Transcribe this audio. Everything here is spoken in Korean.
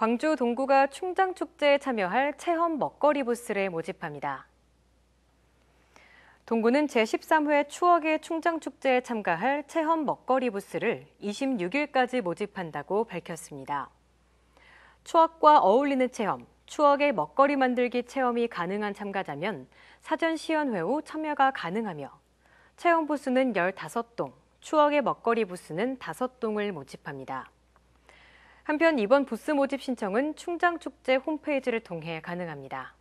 광주 동구가 충장축제에 참여할 체험 먹거리 부스를 모집합니다. 동구는 제13회 추억의 충장축제에 참가할 체험 먹거리 부스를 26일까지 모집한다고 밝혔습니다. 추억과 어울리는 체험, 추억의 먹거리 만들기 체험이 가능한 참가자면 사전 시연회 후 참여가 가능하며 체험 부스는 15동, 추억의 먹거리 부스는 5동을 모집합니다. 한편 이번 부스 모집 신청은 충장축제 홈페이지를 통해 가능합니다.